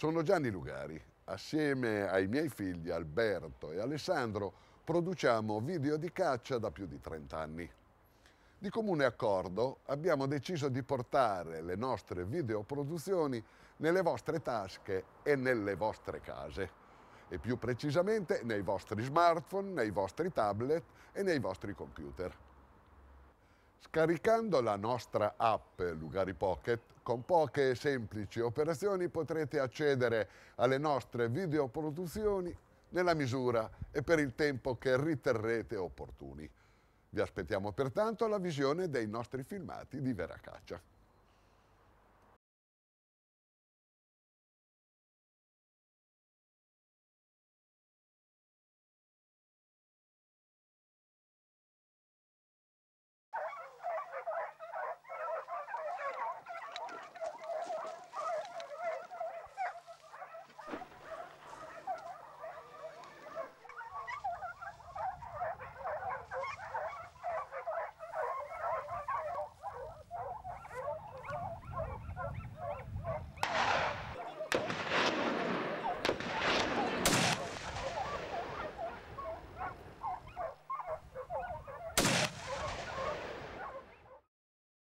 Sono Gianni Lugari. Assieme ai miei figli Alberto e Alessandro produciamo video di caccia da più di 30 anni. Di comune accordo abbiamo deciso di portare le nostre videoproduzioni nelle vostre tasche e nelle vostre case e più precisamente nei vostri smartphone, nei vostri tablet e nei vostri computer. Scaricando la nostra app Lugari Pocket, con poche e semplici operazioni potrete accedere alle nostre videoproduzioni nella misura e per il tempo che riterrete opportuni. Vi aspettiamo pertanto alla visione dei nostri filmati di Veracaccia.